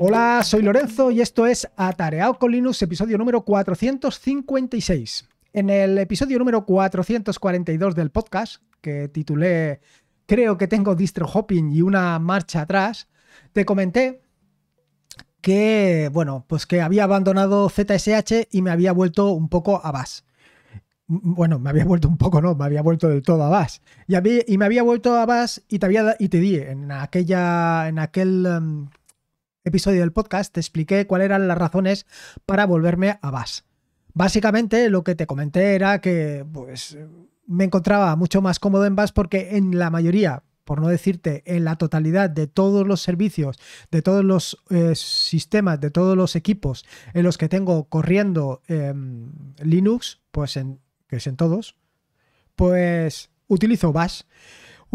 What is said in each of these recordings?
Hola, soy Lorenzo y esto es Atareado con Linux, episodio número 456. En el episodio número 442 del podcast, que titulé Creo que tengo distro hopping y una marcha atrás, te comenté que, bueno, pues que había abandonado ZSH y me había vuelto un poco a BAS. Bueno, me había vuelto un poco, no, me había vuelto del todo a BAS. Y, y, me había vuelto a BAS y te, había, y te di en, aquella, en aquel... Em, episodio del podcast te expliqué cuáles eran las razones para volverme a Bass. Básicamente lo que te comenté era que pues, me encontraba mucho más cómodo en Bass porque en la mayoría, por no decirte, en la totalidad de todos los servicios, de todos los eh, sistemas, de todos los equipos en los que tengo corriendo em, Linux, pues en, que es en todos, pues utilizo Bash.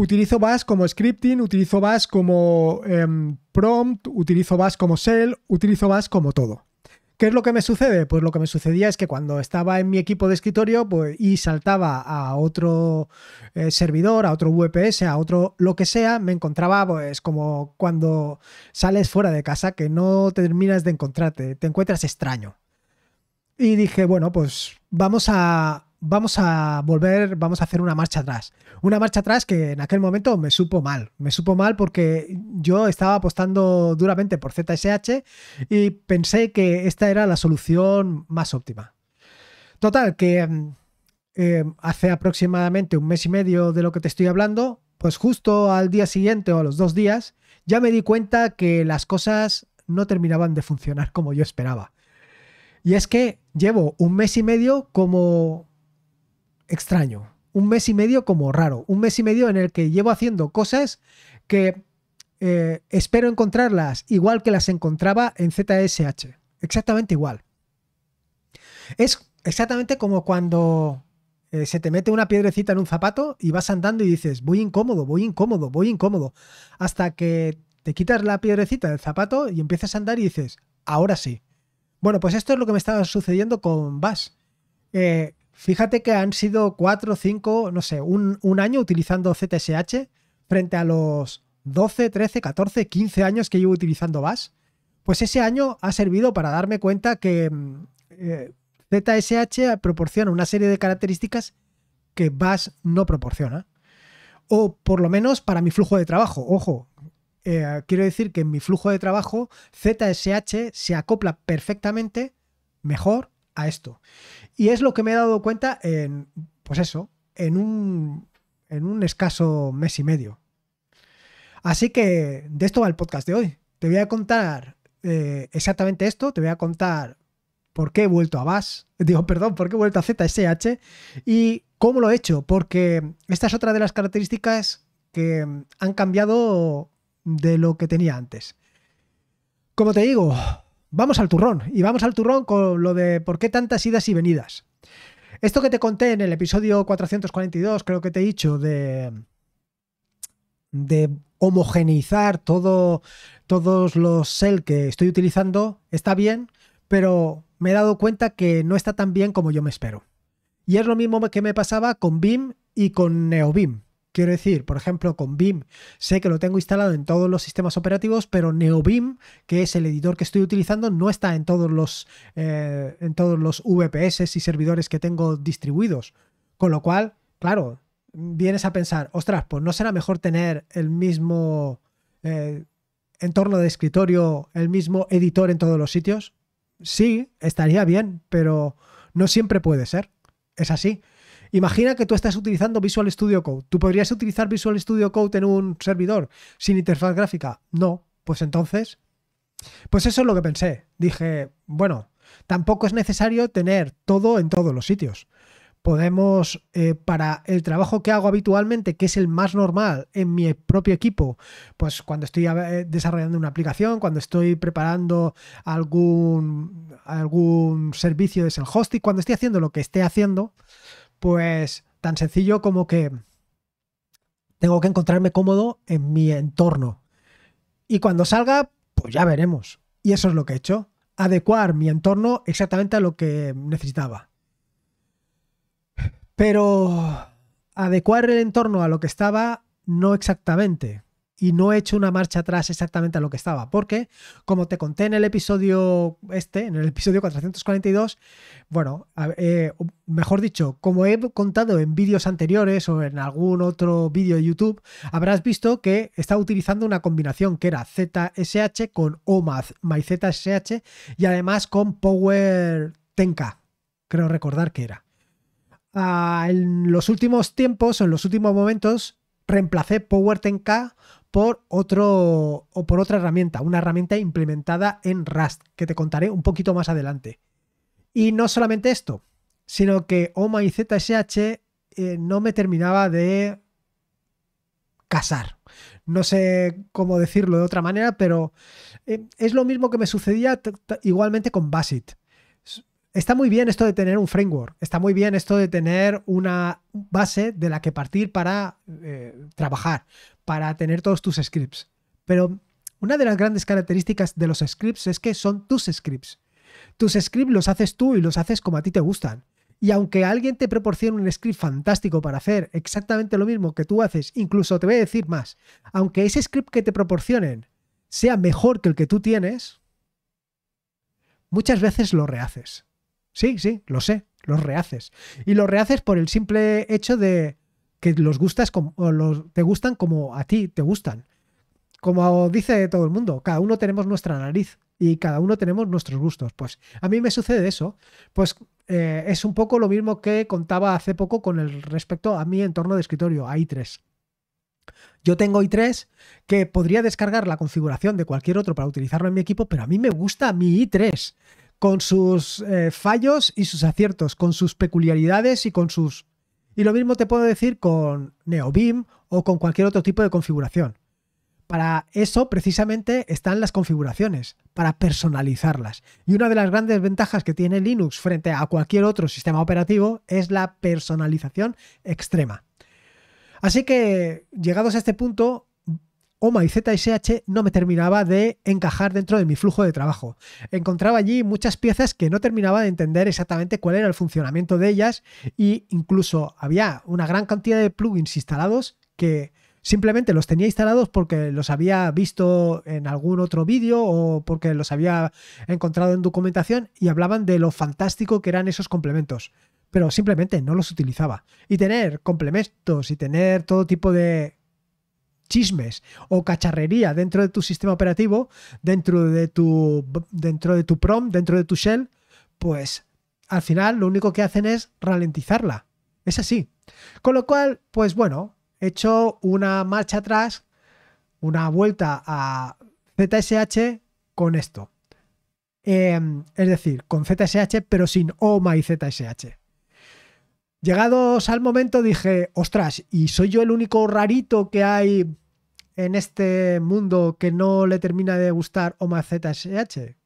Utilizo Bash como scripting, utilizo Bash como em, prompt, utilizo Bash como shell, utilizo Bash como todo. ¿Qué es lo que me sucede? Pues lo que me sucedía es que cuando estaba en mi equipo de escritorio pues, y saltaba a otro eh, servidor, a otro VPS, a otro lo que sea, me encontraba pues como cuando sales fuera de casa, que no terminas de encontrarte, te encuentras extraño. Y dije, bueno, pues vamos a vamos a volver, vamos a hacer una marcha atrás. Una marcha atrás que en aquel momento me supo mal. Me supo mal porque yo estaba apostando duramente por ZSH y pensé que esta era la solución más óptima. Total, que mm, eh, hace aproximadamente un mes y medio de lo que te estoy hablando, pues justo al día siguiente o a los dos días, ya me di cuenta que las cosas no terminaban de funcionar como yo esperaba. Y es que llevo un mes y medio como extraño, un mes y medio como raro, un mes y medio en el que llevo haciendo cosas que eh, espero encontrarlas igual que las encontraba en ZSH, exactamente igual. Es exactamente como cuando eh, se te mete una piedrecita en un zapato y vas andando y dices, voy incómodo, voy incómodo, voy incómodo, hasta que te quitas la piedrecita del zapato y empiezas a andar y dices, ahora sí. Bueno, pues esto es lo que me estaba sucediendo con Vas. Fíjate que han sido 4, 5, no sé, un, año utilizando ZSH frente a los 12, 13, 14, 15 años que llevo utilizando Bash. Pues ese año ha servido para darme cuenta que ZSH mm, eh, proporciona una serie de características que Bash no proporciona. O por lo menos para mi flujo de trabajo. Ojo, eh, quiero decir que en mi flujo de trabajo ZSH se acopla perfectamente, mejor esto. Y es lo que me he dado cuenta en, pues eso, en un, en un escaso mes y medio. Así que de esto va el podcast de hoy. Te voy a contar eh, exactamente esto, te voy a contar por qué he vuelto a digo, perdón, por qué he vuelto a ZSH y cómo lo he hecho, porque esta es otra de las características que han cambiado de lo que tenía antes. Como te digo, vamos al turrón. Y vamos al turrón con lo de por qué tantas idas y venidas. Esto que te conté en el episodio 442, creo que te he dicho, de, homogeneizar todo, todos los cell que estoy utilizando, está bien, pero me he dado cuenta que no está tan bien como yo me espero. Y es lo mismo que me pasaba con BIM y con NeoBIM. Quiero decir, por ejemplo, con BIM, sé que lo tengo instalado en todos los sistemas operativos, pero NeoBIM, que es el editor que estoy utilizando, no está en todos los, eh, en todos los VPS y servidores que tengo distribuidos. Con lo cual, claro, vienes a pensar, ostras, pues no será mejor tener el mismo eh, entorno de escritorio, el mismo editor en todos los sitios. Sí, estaría bien, pero no siempre puede ser. Es así. Imagina que tú estás utilizando Visual Studio Code. ¿Tú podrías utilizar Visual Studio Code en un servidor sin interfaz gráfica? No. Pues entonces, pues eso es lo que pensé. Dije, bueno, tampoco es necesario tener todo en todos los sitios. Podemos, eh, para el trabajo que hago habitualmente, que es el más normal en mi propio equipo, pues cuando estoy eh, desarrollando una aplicación, cuando estoy preparando algún, algún servicio de self-hosting, cuando estoy haciendo lo que esté haciendo, pues tan sencillo como que tengo que encontrarme cómodo en mi entorno. Y cuando salga, pues ya veremos. Y eso es lo que he hecho. Adecuar mi entorno exactamente a lo que necesitaba. Pero adecuar el entorno a lo que estaba, no exactamente y no he hecho una marcha atrás exactamente a lo que estaba, porque como te conté en el episodio este, en el episodio 442, bueno, eh, mejor dicho, como he contado en vídeos anteriores o en algún otro vídeo de YouTube, habrás visto que estaba utilizando una combinación que era ZSH con OMAZ, MyZSH y además con Power creo recordar que era. Ah, en los últimos tiempos, en los últimos momentos, reemplacé Power por otro o por otra herramienta, una herramienta implementada en Rust, que te contaré un poquito más adelante. Y no solamente esto, sino que OMA y ZSH eh, no me terminaba de casar. No sé cómo decirlo de otra manera, pero eh, es lo mismo que me sucedía igualmente con Basit. Está muy bien esto de tener un framework, está muy bien esto de tener una base de la que partir para eh, trabajar, para tener todos tus scripts. Pero una de las grandes características de los scripts es que son tus scripts. Tus scripts los haces tú y los haces como a ti te gustan. Y aunque alguien te proporcione un script fantástico para hacer exactamente lo mismo que tú haces, incluso te voy a decir más, aunque ese script que te proporcionen sea mejor que el que tú tienes, muchas veces lo rehaces. Sí, sí, lo sé, lo rehaces. Y lo rehaces por el simple hecho de, que los gustas como, los, te gustan como a ti te gustan. Como dice todo el mundo, cada uno tenemos nuestra nariz y cada uno tenemos nuestros gustos. Pues a mí me sucede eso. Pues eh, es un poco lo mismo que contaba hace poco con el respecto a mi entorno de escritorio, a i3. Yo tengo i3 que podría descargar la configuración de cualquier otro para utilizarlo en mi equipo, pero a mí me gusta mi i3 con sus eh, fallos y sus aciertos, con sus peculiaridades y con sus y lo mismo te puedo decir con NeoBeam o con cualquier otro tipo de configuración. Para eso precisamente están las configuraciones, para personalizarlas. Y una de las grandes ventajas que tiene Linux frente a cualquier otro sistema operativo es la personalización extrema. Así que, llegados a este punto, OMA y ZSH no me terminaba de encajar dentro de mi flujo de trabajo. Encontraba allí muchas piezas que no terminaba de entender exactamente cuál era el funcionamiento de ellas e incluso había una gran cantidad de plugins instalados que simplemente los tenía instalados porque los había visto en algún otro vídeo o porque los había encontrado en documentación y hablaban de lo fantástico que eran esos complementos. Pero simplemente no los utilizaba. Y tener complementos y tener todo tipo de chismes o cacharrería dentro de tu sistema operativo, dentro de tu, dentro de tu prom, dentro de tu shell, pues al final lo único que hacen es ralentizarla. Es así. Con lo cual, pues bueno, he hecho una marcha atrás, una vuelta a ZSH con esto. Em, es decir, con ZSH pero sin OMA y ZSH. Llegados al momento dije, ostras, ¿y soy yo el único rarito que hay en este mundo que no le termina de gustar Oma ZSH?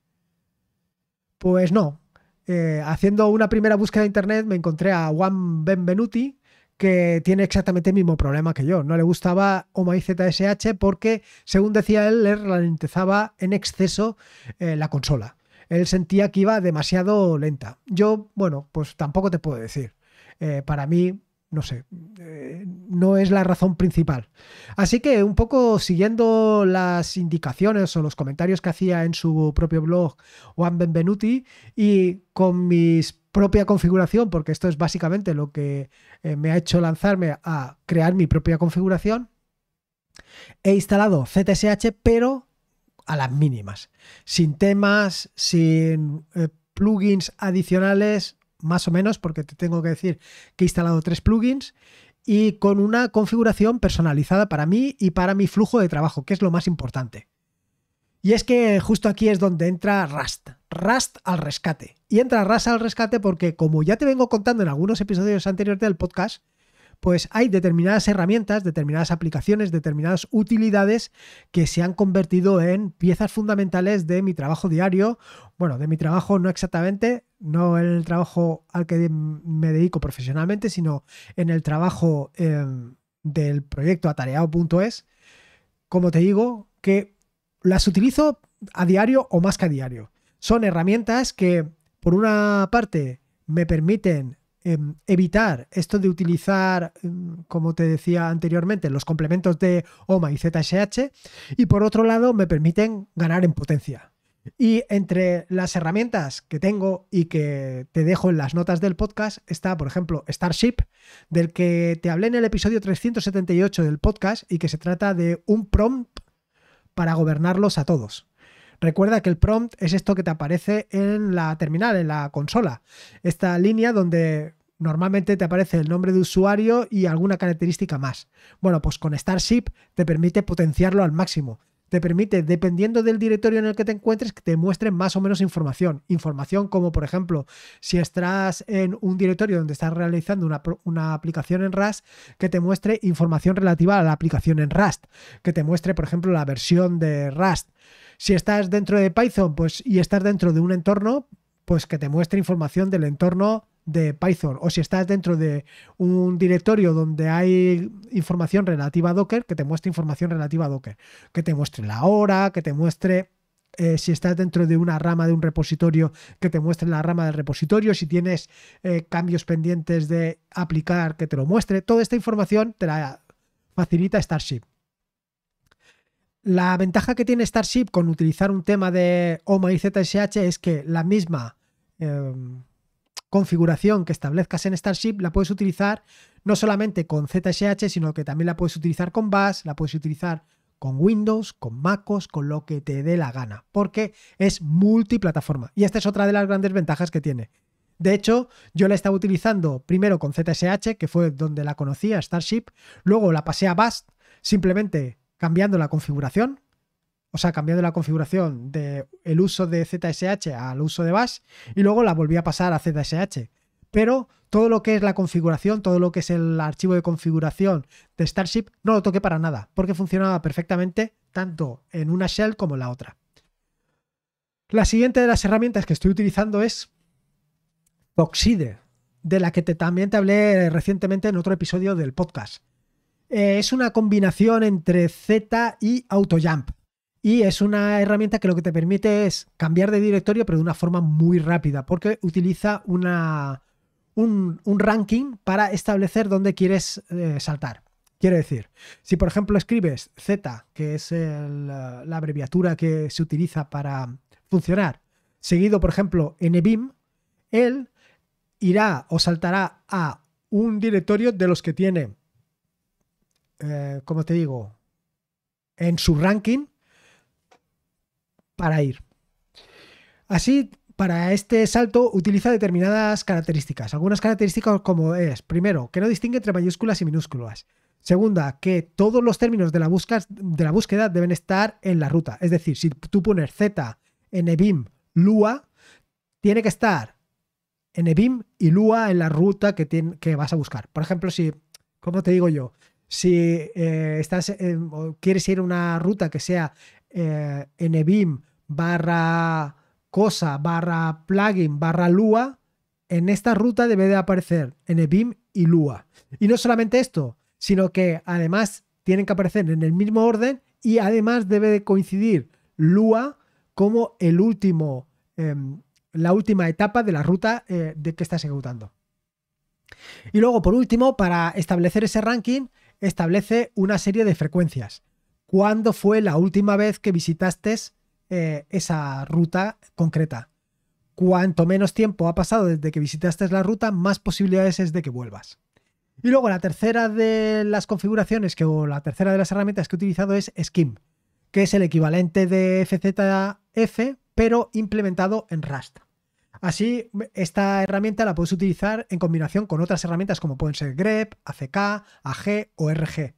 Pues no. Eh, haciendo una primera búsqueda de internet me encontré a Juan Benvenuti, que tiene exactamente el mismo problema que yo. No le gustaba OMA ZSH porque, según decía él, le ralentizaba en exceso eh, la consola. Él sentía que iba demasiado lenta. Yo, bueno, pues tampoco te puedo decir. Eh, para mí, no sé, eh, no es la razón principal. Así que un poco siguiendo las indicaciones o los comentarios que hacía en su propio blog Juan Benvenuti y con mi propia configuración, porque esto es básicamente lo que eh, me ha hecho lanzarme a crear mi propia configuración, he instalado CTSH pero a las mínimas, sin temas, sin... plugins adicionales más o menos, porque te tengo que decir que he instalado tres plugins y con una configuración personalizada para mí y para mi flujo de trabajo, que es lo más importante. Y es que justo aquí es donde entra Rust, Rust al rescate. Y entra Rust al rescate porque, como ya te vengo contando en algunos episodios anteriores del podcast, pues hay determinadas herramientas, determinadas aplicaciones, determinadas utilidades que se han convertido en piezas fundamentales de mi trabajo diario. Bueno, de mi trabajo no exactamente, no en el trabajo al que me dedico profesionalmente, sino en el trabajo em, del proyecto atareado.es. Como te digo, que las utilizo a diario o más que a diario. Son herramientas que, por una parte, me permiten Em, evitar esto de utilizar, em, como te decía anteriormente, los complementos de OMA y ZSH. Y por otro lado, me permiten ganar en potencia. Y entre las herramientas que tengo y que te dejo en las notas del podcast está, por ejemplo, Starship, del que te hablé en el episodio 378 del podcast y que se trata de un prompt para gobernarlos a todos. Recuerda que el prompt es esto que te aparece en la terminal, en la consola. Esta línea donde normalmente te aparece el nombre de usuario y alguna característica más. Bueno, pues con Starship te permite potenciarlo al máximo. Te permite, dependiendo del directorio en el que te encuentres, que te muestre más o menos información. Información como, por ejemplo, si estás en un directorio donde estás realizando una, una aplicación en Rust, que te muestre información relativa a la aplicación en Rust. Que te muestre, por ejemplo, la versión de Rust si estás dentro de Python pues, y estás dentro de un entorno, pues que te muestre información del entorno de Python. O si estás dentro de un directorio donde hay información relativa a Docker, que te muestre información relativa a Docker. Que te muestre la hora, que te muestre eh, si estás dentro de una rama de un repositorio, que te muestre la rama del repositorio, si tienes eh, cambios pendientes de aplicar, que te lo muestre. Toda esta información te la facilita Starship. La ventaja que tiene Starship con utilizar un tema de OMA y ZSH es que la misma em, configuración que establezcas en Starship la puedes utilizar no solamente con ZSH, sino que también la puedes utilizar con Bash, la puedes utilizar con Windows, con MacOS, con lo que te dé la gana, porque es multiplataforma. Y esta es otra de las grandes ventajas que tiene. De hecho, yo la estaba utilizando primero con ZSH, que fue donde la conocía, Starship, luego la pasé a Bash simplemente cambiando la configuración, o sea, cambiando la configuración del uso de ZSH al uso de Bash y luego la volví a pasar a ZSH. Pero todo lo que es la configuración, todo lo que es el archivo de configuración de Starship, no lo toqué para nada, porque funcionaba perfectamente tanto en una shell como en la otra. La siguiente de las herramientas que estoy utilizando es Oxide, de la que también te hablé recientemente en otro episodio del podcast. Eh, es una combinación entre Z y AutoJump. Y es una herramienta que lo que te permite es cambiar de directorio, pero de una forma muy rápida, porque utiliza un, ranking para establecer dónde quieres eh, saltar. Quiero decir, si por ejemplo escribes Z, que es la abreviatura que se utiliza para funcionar, seguido por ejemplo NBIM, él irá o saltará a un directorio de los que tiene eh, como te digo, en su ranking para ir. Así, para este salto utiliza determinadas características. Algunas características como es, primero, que no distingue entre mayúsculas y minúsculas. Segunda, que todos los términos de la, de la búsqueda deben estar en la ruta. Es decir, si tú pones Z en EBIM, Lua, tiene que estar en EBIM y Lua en la ruta que, que vas a buscar. Por ejemplo, si, como te digo yo? si eh, estás, eh, quieres ir a una ruta que sea eh, NBIM barra cosa barra plugin barra Lua, en esta ruta debe de aparecer NBIM y Lua. Y no solamente esto, sino que además tienen que aparecer en el mismo orden y además debe de coincidir Lua como el último, em, la última etapa de la ruta eh, de que estás ejecutando. Y luego, por último, para establecer ese ranking, establece una serie de frecuencias. ¿Cuándo fue la última vez que visitaste eh, esa ruta concreta? Cuanto menos tiempo ha pasado desde que visitaste la ruta, más posibilidades es de que vuelvas. Y luego la tercera de las configuraciones que, o la tercera de las herramientas que he utilizado es Skim, que es el equivalente de FZF, pero implementado en Rust. Así, esta herramienta la puedes utilizar en combinación con otras herramientas como pueden ser grep, ACK, AG o RG.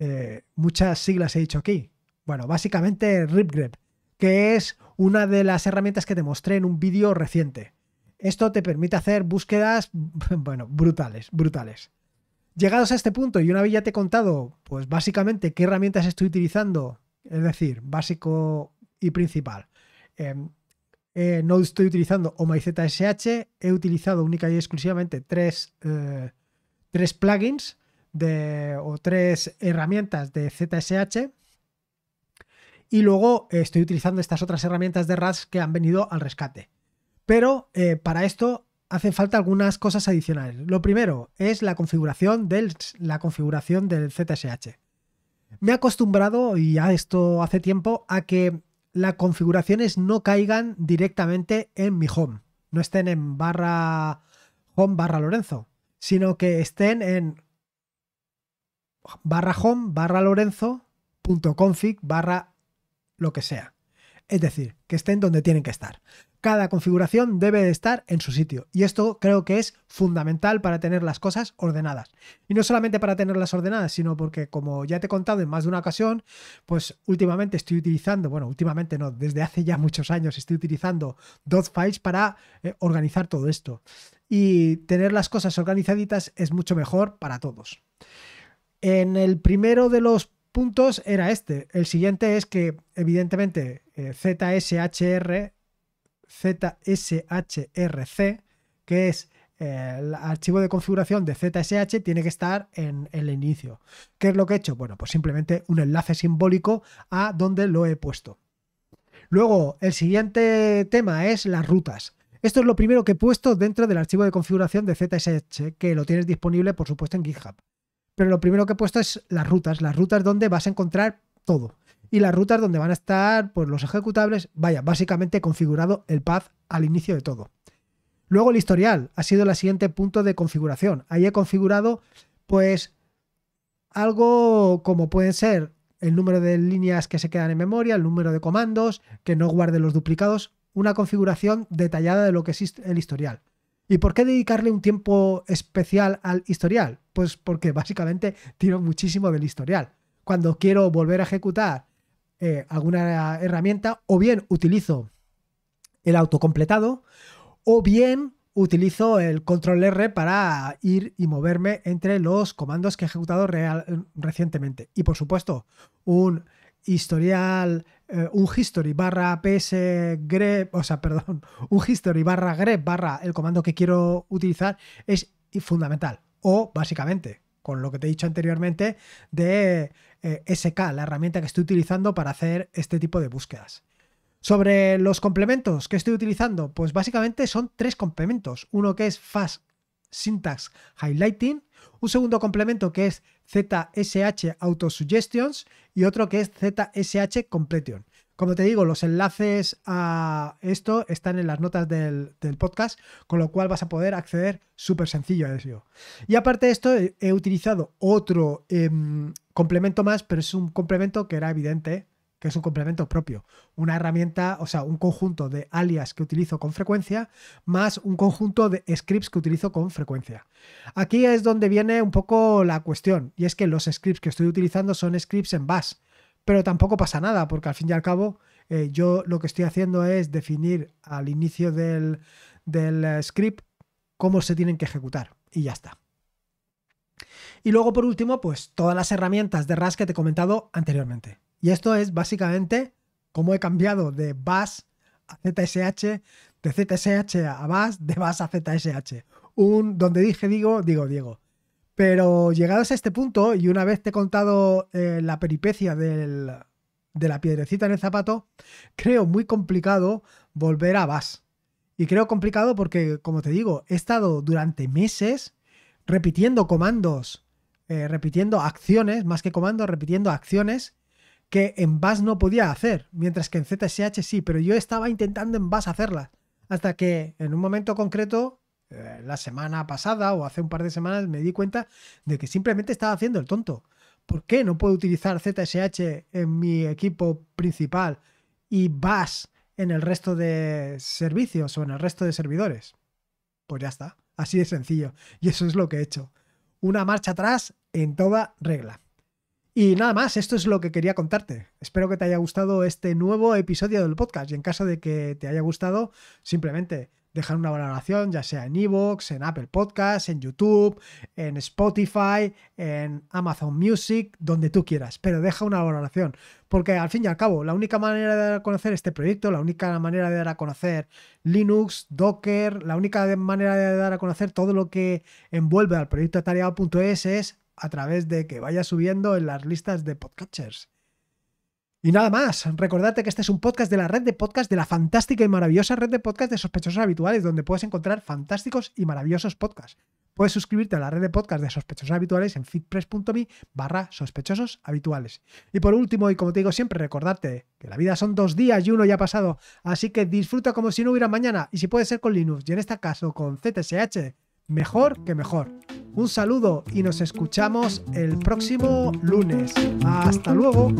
Eh, muchas siglas he dicho aquí. Bueno, básicamente RipGrep, que es una de las herramientas que te mostré en un vídeo reciente. Esto te permite hacer búsquedas, bueno, brutales, brutales. Llegados a este punto y una vez ya te he contado, pues básicamente qué herramientas estoy utilizando, es decir, básico y principal. Em, eh, no estoy utilizando o ZSH, he utilizado única y exclusivamente eh, tres, plugins de, o tres herramientas de ZSH. Y luego estoy utilizando estas otras herramientas de RAS que han venido al rescate. Pero eh, para esto hacen falta algunas cosas adicionales. Lo primero es la configuración del, la configuración del ZSH. Me he acostumbrado, y ya esto hace tiempo, a que las configuraciones no caigan directamente en mi home, no estén en barra home barra Lorenzo, sino que estén en barra home barra Lorenzo punto config barra lo que sea es decir, que estén donde tienen que estar. Cada configuración debe de estar en su sitio y esto creo que es fundamental para tener las cosas ordenadas. Y no solamente para tenerlas ordenadas, sino porque como ya te he contado en más de una ocasión, pues últimamente estoy utilizando, bueno, últimamente no, desde hace ya muchos años estoy utilizando dot files para eh, organizar todo esto. Y tener las cosas organizaditas es mucho mejor para todos. En el primero de los puntos era este. El siguiente es que, evidentemente, eh, ZSHR, ZSHRC, que es eh, el archivo de configuración de ZSH, tiene que estar en, en, el inicio. ¿Qué es lo que he hecho? Bueno, pues simplemente un enlace simbólico a donde lo he puesto. Luego, el siguiente tema es las rutas. Esto es lo primero que he puesto dentro del archivo de configuración de ZSH, que lo tienes disponible, por supuesto, en GitHub. Pero lo primero que he puesto es las rutas, las rutas donde vas a encontrar todo. Y las rutas donde van a estar pues, los ejecutables, vaya, básicamente he configurado el path al inicio de todo. Luego el historial ha sido el siguiente punto de configuración. Ahí he configurado pues algo como pueden ser el número de líneas que se quedan en memoria, el número de comandos, que no guarde los duplicados, una configuración detallada de lo que es el historial. ¿Y por qué dedicarle un tiempo especial al historial? Pues porque básicamente tiro muchísimo del historial. Cuando quiero volver a ejecutar eh, alguna herramienta, o bien utilizo el autocompletado, o bien utilizo el control R para ir y moverme entre los comandos que he ejecutado recientemente. Y por supuesto, un historial eh, un history barra ps grep, o sea, perdón, un history barra grep barra el comando que quiero utilizar es fundamental. O básicamente, con lo que te he dicho anteriormente, de eh, SK, la herramienta que estoy utilizando para hacer este tipo de búsquedas. Sobre los complementos que estoy utilizando, pues básicamente son tres complementos. Uno que es Fast Syntax Highlighting, un segundo complemento que es ZSH Autosuggestions y otro que es ZSH Completion. Como te digo, los enlaces a esto están en las notas del, podcast, con lo cual vas a poder acceder súper sencillo a eso. Y aparte de esto, he utilizado otro em, complemento más, pero es un complemento que era evidente que es un complemento propio. Una herramienta, o sea, un conjunto de alias que utilizo con frecuencia, más un conjunto de scripts que utilizo con frecuencia. Aquí es donde viene un poco la cuestión, y es que los scripts que estoy utilizando son scripts en bash, pero tampoco pasa nada, porque al fin y al cabo eh, yo lo que estoy haciendo es definir al inicio del, del eh, script cómo se tienen que ejecutar, y ya está. Y luego, por último, pues todas las herramientas de RAS que te he comentado anteriormente. Y esto es básicamente cómo he cambiado de BAS a ZSH, de ZSH a BAS, de BAS a ZSH. Un donde dije digo, digo Diego. Pero llegados a este punto, y una vez te he contado eh, la peripecia de la piedrecita en el zapato, creo muy complicado volver a BAS. Y creo complicado porque, como te digo, he estado durante meses repitiendo comandos, eh, repitiendo acciones, más que comandos, repitiendo acciones que en VAS no podía hacer, mientras que en ZSH sí, pero yo estaba intentando en VAS hacerla, Hasta que en un momento concreto, eh, la semana pasada o hace un par de semanas, me di cuenta de que simplemente estaba haciendo el tonto. ¿Por qué no puedo utilizar ZSH en mi equipo principal y VAS en el resto de servicios o en el resto de servidores? Pues ya está, así de sencillo. Y eso es lo que he hecho. Una marcha atrás en toda regla. Y nada más, esto es lo que quería contarte. Espero que te haya gustado este nuevo episodio del podcast y en caso de que te haya gustado, simplemente dejar una valoración, ya sea en Evox, en Apple Podcasts, en YouTube, en Spotify, en Amazon Music, donde tú quieras, pero deja una valoración, porque al fin y al cabo, la única manera de dar a conocer este proyecto, la única manera de dar a conocer Linux, Docker, la única manera de dar a conocer todo lo que envuelve al proyecto atareado.es es a través de que vaya subiendo en las listas de podcatchers. Y nada más, recordarte que este es un podcast de la red de podcasts de la fantástica y maravillosa red de podcast de sospechosos habituales, donde puedes encontrar fantásticos y maravillosos podcasts. Puedes suscribirte a la red de podcast de sospechosos habituales en fitpress.me barra sospechosos habituales. Y por último, y como te digo siempre, recordarte que la vida son dos días y uno ya ha pasado, así que disfruta como si no hubiera mañana, y si puede ser con Linux y en este caso con ctsh mejor que mejor. Un saludo y nos escuchamos el próximo lunes. Hasta luego.